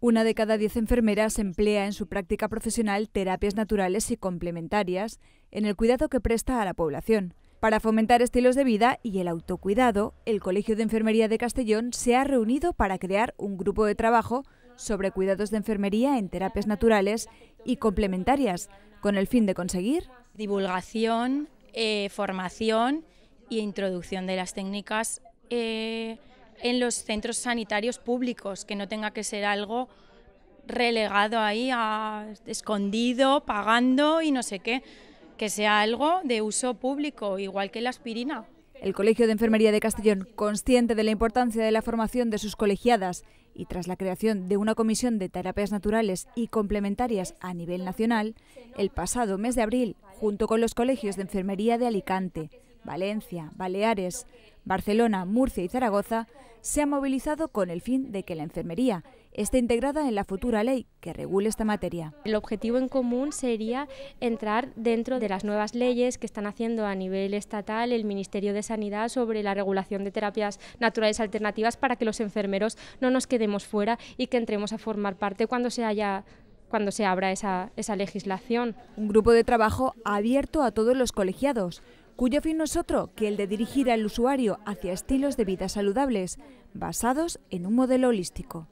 Una de cada diez enfermeras emplea en su práctica profesional terapias naturales y complementarias en el cuidado que presta a la población. Para fomentar estilos de vida y el autocuidado, el Colegio de Enfermería de Castellón se ha reunido para crear un grupo de trabajo sobre cuidados de enfermería en terapias naturales y complementarias, con el fin de conseguir divulgación, eh, formación e introducción de las técnicas eh, en los centros sanitarios públicos, que no tenga que ser algo relegado ahí, escondido, pagando y no sé qué, que sea algo de uso público, igual que la aspirina. El Colegio de Enfermería de Castellón, consciente de la importancia de la formación de sus colegiadas y tras la creación de una comisión de terapias naturales y complementarias a nivel nacional, el pasado mes de abril, junto con los colegios de enfermería de Alicante, Valencia, Baleares, Barcelona, Murcia y Zaragoza, se ha movilizado con el fin de que la enfermería esté integrada en la futura ley que regule esta materia. El objetivo en común sería entrar dentro de las nuevas leyes que están haciendo a nivel estatal el Ministerio de Sanidad sobre la regulación de terapias naturales alternativas para que los enfermeros no nos quedemos fuera y que entremos a formar parte cuando se haya cuando se abra esa, esa legislación. Un grupo de trabajo abierto a todos los colegiados, cuyo fin no es otro que el de dirigir al usuario hacia estilos de vida saludables, basados en un modelo holístico.